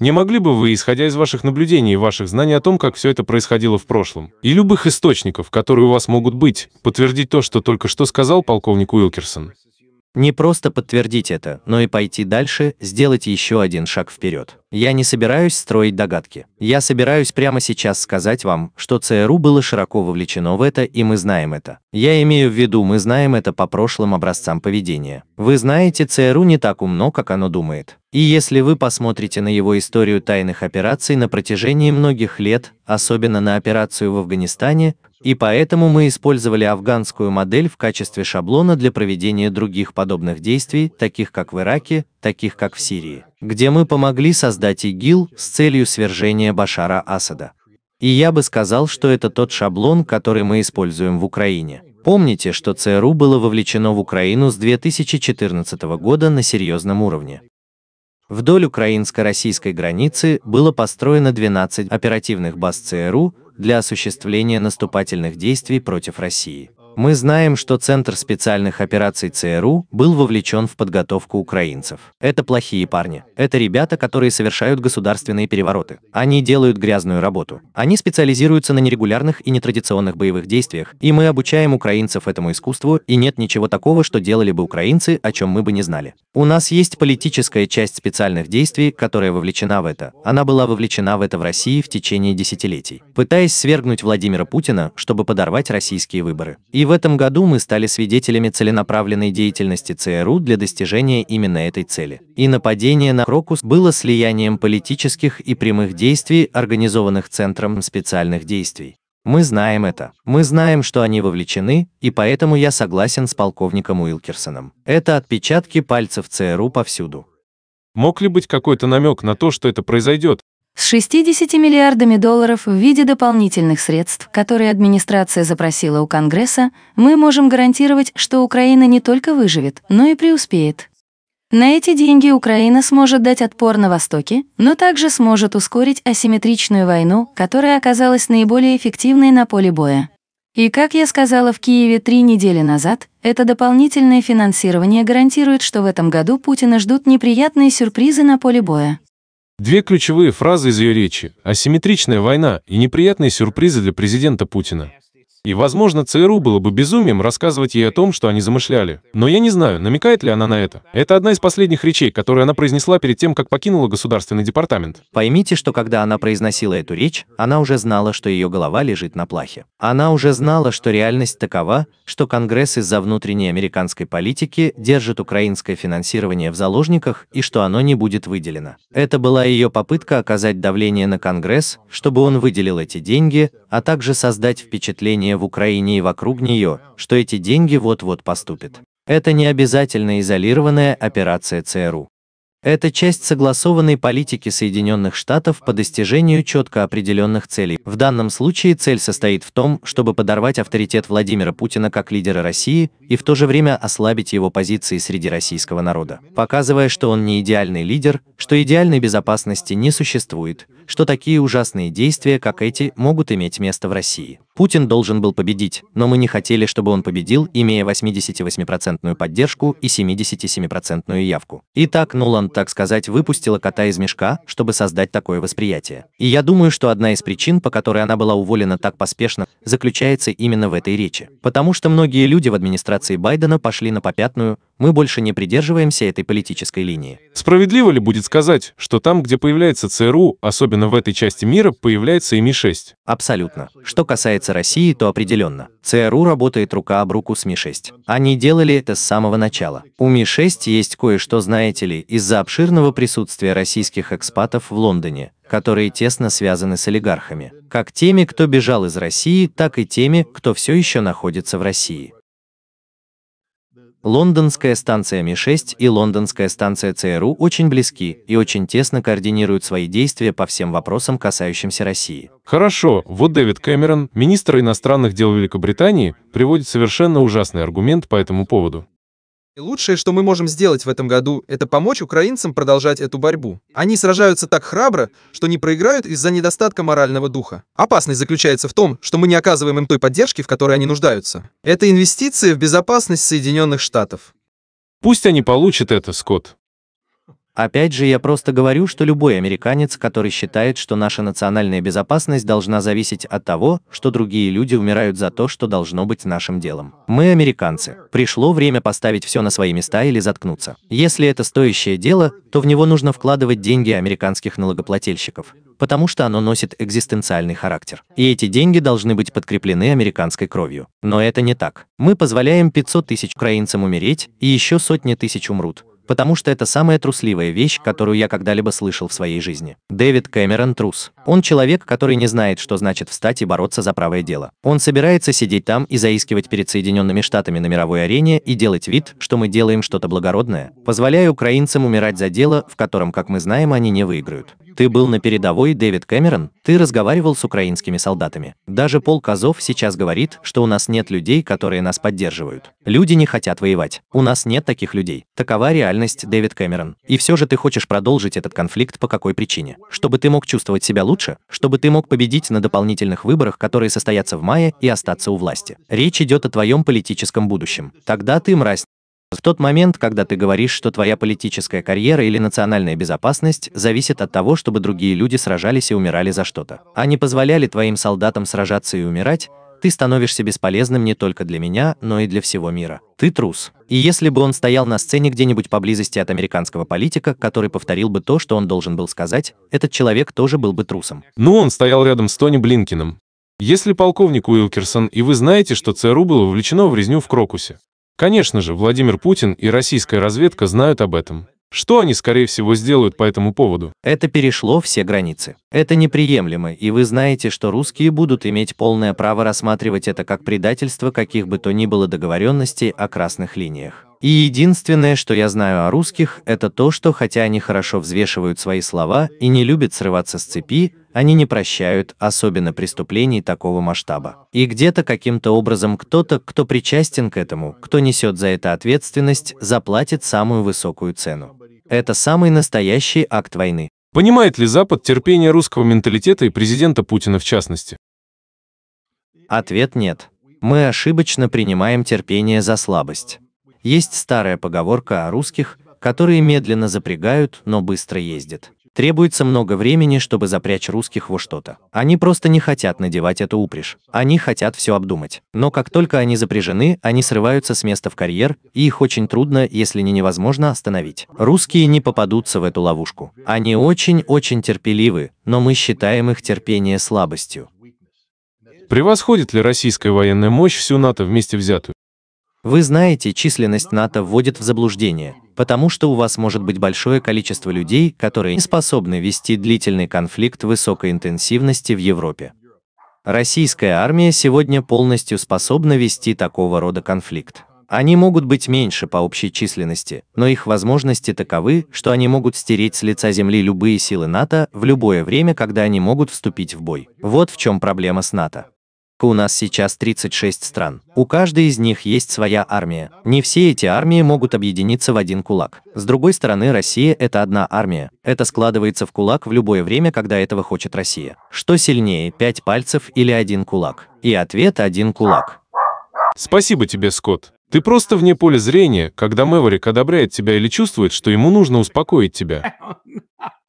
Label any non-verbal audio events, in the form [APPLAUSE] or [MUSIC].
Не могли бы вы, исходя из ваших наблюдений и ваших знаний о том, как все это происходило в прошлом, и любых источников, которые у вас могут быть, подтвердить то, что только что сказал полковник Уилкерсон? Не просто подтвердить это, но и пойти дальше, сделать еще один шаг вперед. Я не собираюсь строить догадки. Я собираюсь прямо сейчас сказать вам, что ЦРУ было широко вовлечено в это, и мы знаем это. Я имею в виду, мы знаем это по прошлым образцам поведения. Вы знаете, ЦРУ не так умно, как оно думает. И если вы посмотрите на его историю тайных операций на протяжении многих лет, особенно на операцию в Афганистане, и поэтому мы использовали афганскую модель в качестве шаблона для проведения других подобных действий, таких как в Ираке, таких как в Сирии где мы помогли создать ИГИЛ с целью свержения Башара Асада. И я бы сказал, что это тот шаблон, который мы используем в Украине. Помните, что ЦРУ было вовлечено в Украину с 2014 года на серьезном уровне. Вдоль украинско-российской границы было построено 12 оперативных баз ЦРУ для осуществления наступательных действий против России. Мы знаем, что Центр специальных операций ЦРУ был вовлечен в подготовку украинцев. Это плохие парни. Это ребята, которые совершают государственные перевороты. Они делают грязную работу. Они специализируются на нерегулярных и нетрадиционных боевых действиях, и мы обучаем украинцев этому искусству, и нет ничего такого, что делали бы украинцы, о чем мы бы не знали. У нас есть политическая часть специальных действий, которая вовлечена в это. Она была вовлечена в это в России в течение десятилетий, пытаясь свергнуть Владимира Путина, чтобы подорвать российские выборы. И и в этом году мы стали свидетелями целенаправленной деятельности ЦРУ для достижения именно этой цели. И нападение на Крокус было слиянием политических и прямых действий, организованных Центром специальных действий. Мы знаем это. Мы знаем, что они вовлечены, и поэтому я согласен с полковником Уилкерсоном. Это отпечатки пальцев ЦРУ повсюду. Мог ли быть какой-то намек на то, что это произойдет? с 60 миллиардами долларов в виде дополнительных средств, которые администрация запросила у Конгресса, мы можем гарантировать, что Украина не только выживет, но и преуспеет. На эти деньги Украина сможет дать отпор на Востоке, но также сможет ускорить асимметричную войну, которая оказалась наиболее эффективной на поле боя. И как я сказала в Киеве три недели назад, это дополнительное финансирование гарантирует, что в этом году Путина ждут неприятные сюрпризы на поле боя. Две ключевые фразы из ее речи – асимметричная война и неприятные сюрпризы для президента Путина. И, возможно, ЦРУ было бы безумием рассказывать ей о том, что они замышляли. Но я не знаю, намекает ли она на это. Это одна из последних речей, которые она произнесла перед тем, как покинула Государственный департамент. Поймите, что когда она произносила эту речь, она уже знала, что ее голова лежит на плахе. Она уже знала, что реальность такова, что Конгресс из-за внутренней американской политики держит украинское финансирование в заложниках и что оно не будет выделено. Это была ее попытка оказать давление на Конгресс, чтобы он выделил эти деньги, а также создать впечатление населения в Украине и вокруг нее, что эти деньги вот-вот поступят. Это не обязательно изолированная операция ЦРУ. Это часть согласованной политики Соединенных Штатов по достижению четко определенных целей. В данном случае цель состоит в том, чтобы подорвать авторитет Владимира Путина как лидера России и в то же время ослабить его позиции среди российского народа, показывая, что он не идеальный лидер, что идеальной безопасности не существует, что такие ужасные действия, как эти, могут иметь место в России. Путин должен был победить, но мы не хотели, чтобы он победил, имея 88% поддержку и 77% явку. Итак, Нулан, так сказать, выпустила кота из мешка, чтобы создать такое восприятие. И я думаю, что одна из причин, по которой она была уволена так поспешно, заключается именно в этой речи. Потому что многие люди в администрации Байдена пошли на попятную, мы больше не придерживаемся этой политической линии. Справедливо ли будет сказать, что там, где появляется ЦРУ, особенно в этой части мира, появляется и Ми-6? Абсолютно. Что касается России, то определенно. ЦРУ работает рука об руку с Ми-6. Они делали это с самого начала. У Ми-6 есть кое-что, знаете ли, из-за обширного присутствия российских экспатов в Лондоне, которые тесно связаны с олигархами, как теми, кто бежал из России, так и теми, кто все еще находится в России. Лондонская станция Ми-6 и лондонская станция ЦРУ очень близки и очень тесно координируют свои действия по всем вопросам, касающимся России. Хорошо, вот Дэвид Кэмерон, министр иностранных дел Великобритании, приводит совершенно ужасный аргумент по этому поводу. И лучшее, что мы можем сделать в этом году, это помочь украинцам продолжать эту борьбу. Они сражаются так храбро, что не проиграют из-за недостатка морального духа. Опасность заключается в том, что мы не оказываем им той поддержки, в которой они нуждаются. Это инвестиции в безопасность Соединенных Штатов. Пусть они получат это, Скотт. Опять же, я просто говорю, что любой американец, который считает, что наша национальная безопасность должна зависеть от того, что другие люди умирают за то, что должно быть нашим делом. Мы американцы. Пришло время поставить все на свои места или заткнуться. Если это стоящее дело, то в него нужно вкладывать деньги американских налогоплательщиков, потому что оно носит экзистенциальный характер. И эти деньги должны быть подкреплены американской кровью. Но это не так. Мы позволяем 500 тысяч украинцам умереть, и еще сотни тысяч умрут, потому что это самая трусливая вещь, которую я когда-либо слышал в своей жизни. Дэвид Кэмерон трус. Он человек, который не знает, что значит встать и бороться за правое дело. Он собирается сидеть там и заискивать перед Соединенными Штатами на мировой арене и делать вид, что мы делаем что-то благородное, позволяя украинцам умирать за дело, в котором, как мы знаем, они не выиграют. Ты был на передовой, Дэвид Кэмерон, ты разговаривал с украинскими солдатами. Даже Пол Козов сейчас говорит, что у нас нет людей, которые нас поддерживают. Люди не хотят воевать. У нас нет таких людей. Такова реальность, Дэвид Кэмерон. И все же ты хочешь продолжить этот конфликт по какой причине? Чтобы ты мог чувствовать себя лучше? Чтобы ты мог победить на дополнительных выборах, которые состоятся в мае, и остаться у власти. Речь идет о твоем политическом будущем. Тогда ты, мразь, в тот момент, когда ты говоришь, что твоя политическая карьера или национальная безопасность зависит от того, чтобы другие люди сражались и умирали за что-то, а не позволяли твоим солдатам сражаться и умирать, ты становишься бесполезным не только для меня, но и для всего мира. Ты трус. И если бы он стоял на сцене где-нибудь поблизости от американского политика, который повторил бы то, что он должен был сказать, этот человек тоже был бы трусом. Ну, он стоял рядом с Тони Блинкиным. Если полковник Уилкерсон, и вы знаете, что ЦРУ было вовлечено в резню в Крокусе, Конечно же, Владимир Путин и российская разведка знают об этом. Что они, скорее всего, сделают по этому поводу? Это перешло все границы. Это неприемлемо, и вы знаете, что русские будут иметь полное право рассматривать это как предательство каких бы то ни было договоренностей о красных линиях. И единственное, что я знаю о русских, это то, что хотя они хорошо взвешивают свои слова и не любят срываться с цепи, они не прощают, особенно преступлений такого масштаба. И где-то каким-то образом кто-то, кто причастен к этому, кто несет за это ответственность, заплатит самую высокую цену. Это самый настоящий акт войны. Понимает ли Запад терпение русского менталитета и президента Путина в частности? Ответ нет. Мы ошибочно принимаем терпение за слабость. Есть старая поговорка о русских, которые медленно запрягают, но быстро ездят. Требуется много времени, чтобы запрячь русских во что-то. Они просто не хотят надевать эту упряжь. Они хотят все обдумать. Но как только они запряжены, они срываются с места в карьер, и их очень трудно, если не невозможно, остановить. Русские не попадутся в эту ловушку. Они очень-очень терпеливы, но мы считаем их терпение слабостью. Превосходит ли российская военная мощь всю НАТО вместе взятую? Вы знаете, численность НАТО вводит в заблуждение, потому что у вас может быть большое количество людей, которые не способны вести длительный конфликт высокой интенсивности в Европе. Российская армия сегодня полностью способна вести такого рода конфликт. Они могут быть меньше по общей численности, но их возможности таковы, что они могут стереть с лица земли любые силы НАТО в любое время, когда они могут вступить в бой. Вот в чем проблема с НАТО. У нас сейчас 36 стран. У каждой из них есть своя армия. Не все эти армии могут объединиться в один кулак. С другой стороны, Россия – это одна армия. Это складывается в кулак в любое время, когда этого хочет Россия. Что сильнее, пять пальцев или один кулак? И ответ – один кулак. Спасибо тебе, Скотт. Ты просто вне поля зрения, когда Мэверик одобряет тебя или чувствует, что ему нужно успокоить тебя. [LAUGHS]